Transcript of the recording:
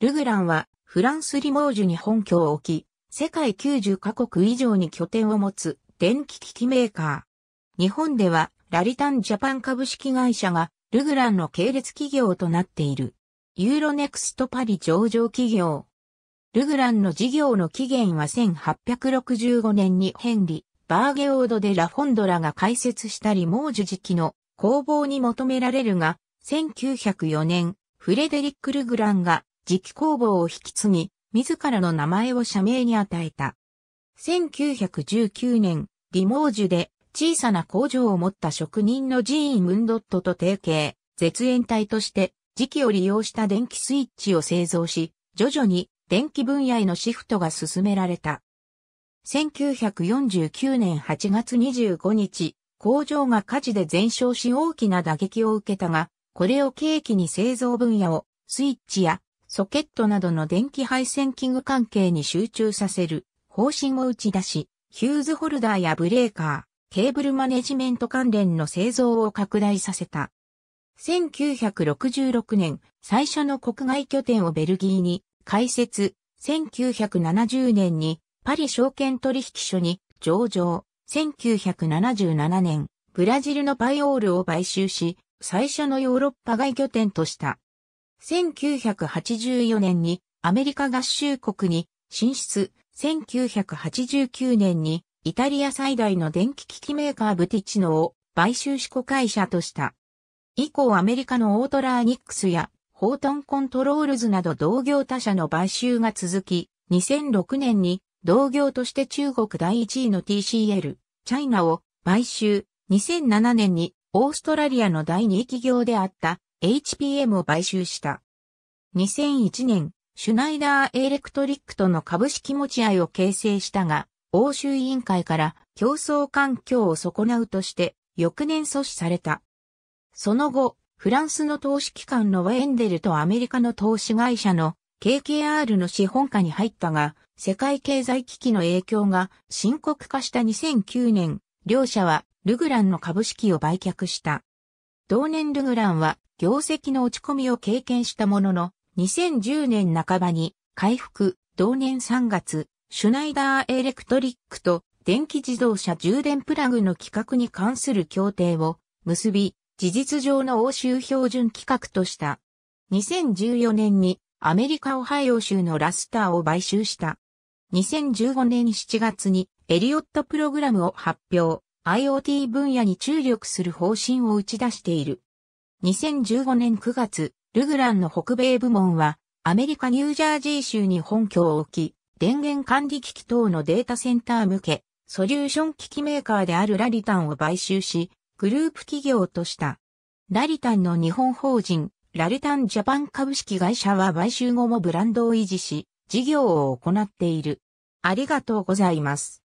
ルグランはフランスリモージュに本拠を置き、世界90カ国以上に拠点を持つ電気機器メーカー。日本ではラリタンジャパン株式会社がルグランの系列企業となっている。ユーロネクストパリ上場企業。ルグランの事業の起源は1865年にヘンリー、バーゲオードでラフォンドラが開設したリモージュ時期の工房に求められるが、1904年、フレデリック・ルグランが磁気工房を引き継ぎ、自らの名前を社名に与えた。1919年、リモージュで小さな工場を持った職人のジーン・ムンドットと提携、絶縁体として磁気を利用した電気スイッチを製造し、徐々に電気分野へのシフトが進められた。1949年8月25日、工場が火事で全焼し大きな打撃を受けたが、これを契機に製造分野をスイッチやソケットなどの電気配線器具関係に集中させる方針を打ち出し、ヒューズホルダーやブレーカー、ケーブルマネジメント関連の製造を拡大させた。1966年、最初の国外拠点をベルギーに開設。1970年にパリ証券取引所に上場。1977年、ブラジルのパイオールを買収し、最初のヨーロッパ外拠点とした。1984年にアメリカ合衆国に進出、1989年にイタリア最大の電気機器メーカーブティチノを買収し子会社とした。以降アメリカのオートラーニックスやホートンコントロールズなど同業他社の買収が続き、2006年に同業として中国第1位の TCL、チャイナを買収、2007年にオーストラリアの第2企業であった HPM を買収した。2001年、シュナイダーエレクトリックとの株式持ち合いを形成したが、欧州委員会から競争環境を損なうとして、翌年阻止された。その後、フランスの投資機関のエンデルとアメリカの投資会社の KKR の資本下に入ったが、世界経済危機の影響が深刻化した2009年、両社はルグランの株式を売却した。同年ルグランは業績の落ち込みを経験したものの、2010年半ばに回復、同年3月、シュナイダーエレクトリックと電気自動車充電プラグの規格に関する協定を結び、事実上の欧州標準規格とした。2014年にアメリカオハイオ州のラスターを買収した。2015年7月にエリオットプログラムを発表、IoT 分野に注力する方針を打ち出している。2015年9月、ルグランの北米部門は、アメリカニュージャージー州に本拠を置き、電源管理機器等のデータセンター向け、ソリューション機器メーカーであるラリタンを買収し、グループ企業とした。ラリタンの日本法人、ラリタンジャパン株式会社は買収後もブランドを維持し、事業を行っている。ありがとうございます。